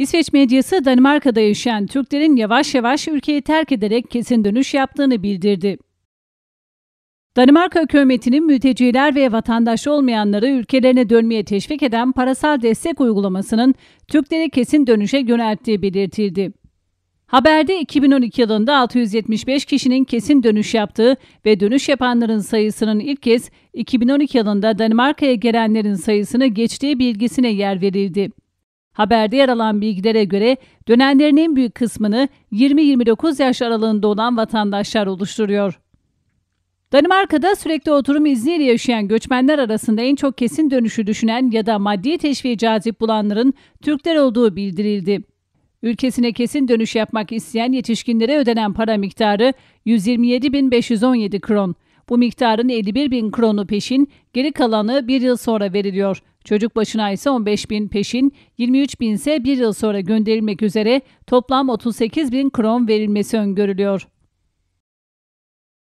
İsveç medyası Danimarka'da yaşayan Türklerin yavaş yavaş ülkeyi terk ederek kesin dönüş yaptığını bildirdi. Danimarka hükümetinin mülteciler ve vatandaş olmayanları ülkelerine dönmeye teşvik eden parasal destek uygulamasının Türkleri kesin dönüşe yönelttiği belirtildi. Haberde 2012 yılında 675 kişinin kesin dönüş yaptığı ve dönüş yapanların sayısının ilk kez 2012 yılında Danimarka'ya gelenlerin sayısını geçtiği bilgisine yer verildi. Haberde yer alan bilgilere göre dönenlerin en büyük kısmını 20-29 yaş aralığında olan vatandaşlar oluşturuyor. Danimarka'da sürekli oturum izniyle yaşayan göçmenler arasında en çok kesin dönüşü düşünen ya da maddi teşviği cazip bulanların Türkler olduğu bildirildi. Ülkesine kesin dönüş yapmak isteyen yetişkinlere ödenen para miktarı 127.517 kron. Bu miktarın 51 bin kronu peşin, geri kalanı bir yıl sonra veriliyor. Çocuk başına ise 15 bin peşin, 23 bin ise bir yıl sonra gönderilmek üzere toplam 38 bin kron verilmesi öngörülüyor.